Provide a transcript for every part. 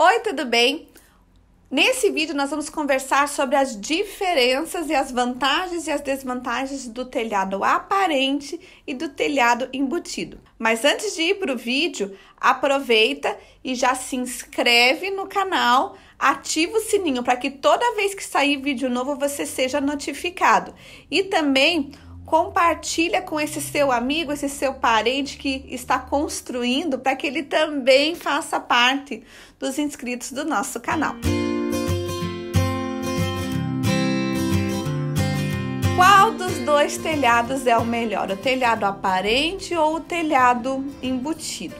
Oi, tudo bem? Nesse vídeo nós vamos conversar sobre as diferenças e as vantagens e as desvantagens do telhado aparente e do telhado embutido. Mas antes de ir para o vídeo, aproveita e já se inscreve no canal, ativa o sininho para que toda vez que sair vídeo novo você seja notificado. E também compartilha com esse seu amigo, esse seu parente que está construindo, para que ele também faça parte dos inscritos do nosso canal. Qual dos dois telhados é o melhor? O telhado aparente ou o telhado embutido?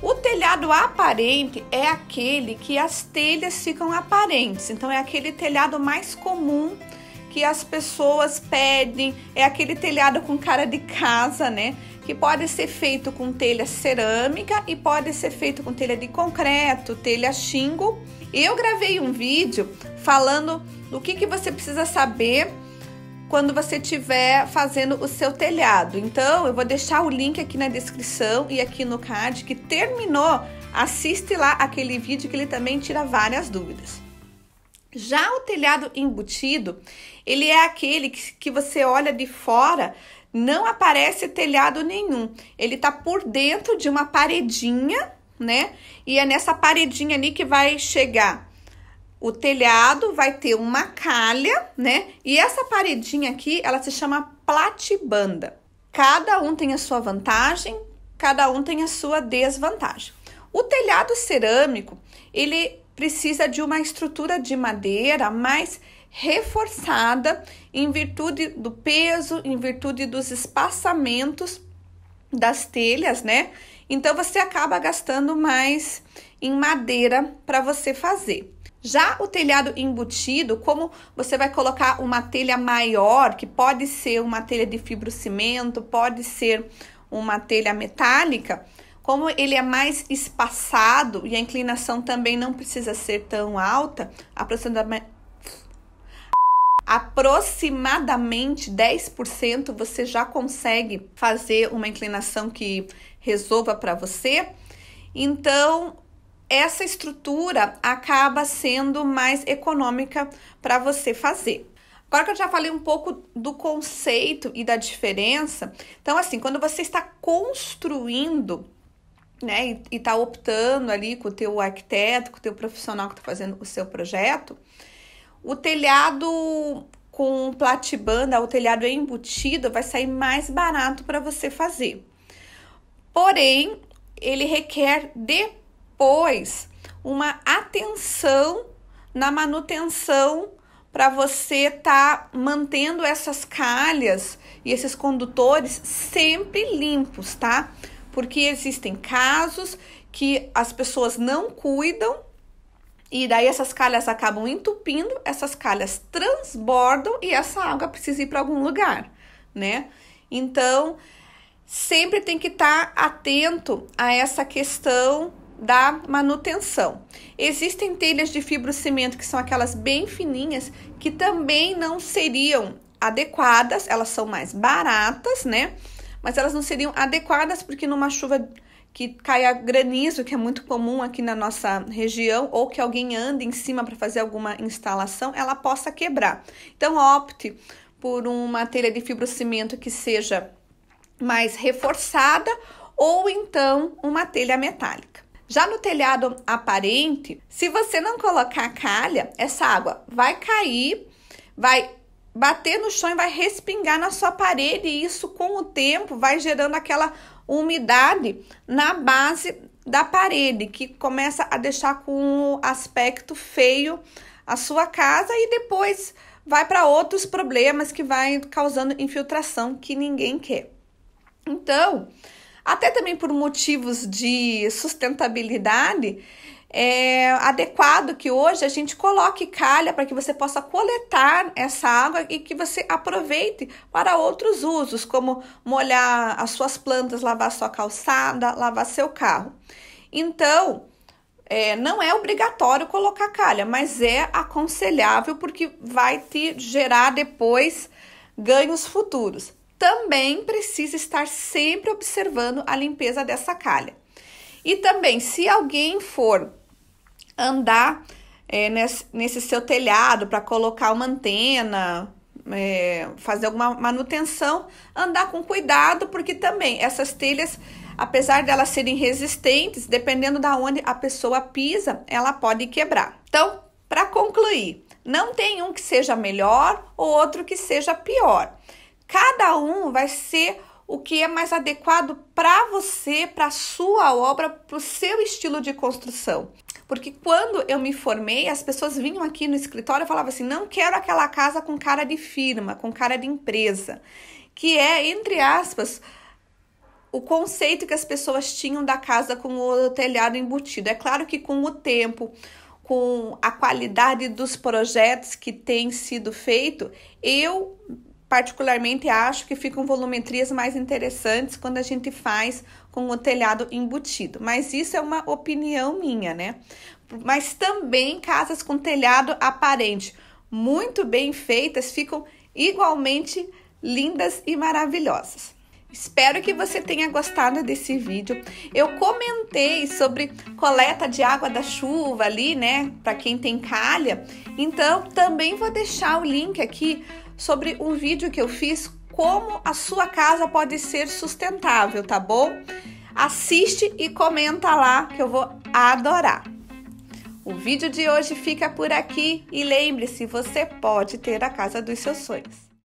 O telhado aparente é aquele que as telhas ficam aparentes, então é aquele telhado mais comum que as pessoas pedem, é aquele telhado com cara de casa, né? Que pode ser feito com telha cerâmica e pode ser feito com telha de concreto, telha xingo. Eu gravei um vídeo falando do que, que você precisa saber quando você estiver fazendo o seu telhado. Então, eu vou deixar o link aqui na descrição e aqui no card que terminou. Assiste lá aquele vídeo que ele também tira várias dúvidas. Já o telhado embutido, ele é aquele que, que você olha de fora, não aparece telhado nenhum. Ele tá por dentro de uma paredinha, né? E é nessa paredinha ali que vai chegar o telhado, vai ter uma calha, né? E essa paredinha aqui, ela se chama platibanda. Cada um tem a sua vantagem, cada um tem a sua desvantagem. O telhado cerâmico, ele precisa de uma estrutura de madeira mais reforçada em virtude do peso, em virtude dos espaçamentos das telhas, né? Então você acaba gastando mais em madeira para você fazer. Já o telhado embutido, como você vai colocar uma telha maior, que pode ser uma telha de fibrocimento, pode ser uma telha metálica, como ele é mais espaçado e a inclinação também não precisa ser tão alta, aproximadamente aproximadamente 10% você já consegue fazer uma inclinação que resolva para você. Então, essa estrutura acaba sendo mais econômica para você fazer. Agora que eu já falei um pouco do conceito e da diferença, então assim, quando você está construindo né, e tá optando ali com o teu arquiteto, com o teu profissional que está fazendo o seu projeto, o telhado com platibanda, o telhado embutido, vai sair mais barato para você fazer. Porém, ele requer depois uma atenção na manutenção para você estar tá mantendo essas calhas e esses condutores sempre limpos, tá? porque existem casos que as pessoas não cuidam e daí essas calhas acabam entupindo, essas calhas transbordam e essa água precisa ir para algum lugar, né? Então, sempre tem que estar tá atento a essa questão da manutenção. Existem telhas de fibrocimento que são aquelas bem fininhas que também não seriam adequadas, elas são mais baratas, né? mas elas não seriam adequadas porque numa chuva que caia granizo, que é muito comum aqui na nossa região, ou que alguém ande em cima para fazer alguma instalação, ela possa quebrar. Então opte por uma telha de fibrocimento que seja mais reforçada ou então uma telha metálica. Já no telhado aparente, se você não colocar calha, essa água vai cair, vai bater no chão e vai respingar na sua parede, e isso com o tempo vai gerando aquela umidade na base da parede, que começa a deixar com um aspecto feio a sua casa e depois vai para outros problemas que vai causando infiltração que ninguém quer. Então, até também por motivos de sustentabilidade, é, adequado que hoje a gente coloque calha para que você possa coletar essa água e que você aproveite para outros usos, como molhar as suas plantas, lavar sua calçada, lavar seu carro. Então, é, não é obrigatório colocar calha, mas é aconselhável porque vai te gerar depois ganhos futuros. Também precisa estar sempre observando a limpeza dessa calha. E também, se alguém for andar é, nesse, nesse, seu telhado para colocar uma antena, é, fazer alguma manutenção, andar com cuidado, porque também essas telhas, apesar de elas serem resistentes, dependendo da onde a pessoa pisa, ela pode quebrar. Então, para concluir, não tem um que seja melhor ou outro que seja pior. Cada um vai ser o que é mais adequado para você, para a sua obra, para o seu estilo de construção. Porque quando eu me formei, as pessoas vinham aqui no escritório e falavam assim: não quero aquela casa com cara de firma, com cara de empresa. Que é, entre aspas, o conceito que as pessoas tinham da casa com o telhado embutido. É claro que com o tempo, com a qualidade dos projetos que tem sido feito, eu particularmente acho que ficam volumetrias mais interessantes quando a gente faz com o telhado embutido, mas isso é uma opinião minha, né? Mas também casas com telhado aparente muito bem feitas ficam igualmente lindas e maravilhosas. Espero que você tenha gostado desse vídeo. Eu comentei sobre coleta de água da chuva ali, né, para quem tem calha. Então, também vou deixar o link aqui sobre um vídeo que eu fiz como a sua casa pode ser sustentável, tá bom? Assiste e comenta lá que eu vou adorar. O vídeo de hoje fica por aqui e lembre-se, você pode ter a casa dos seus sonhos.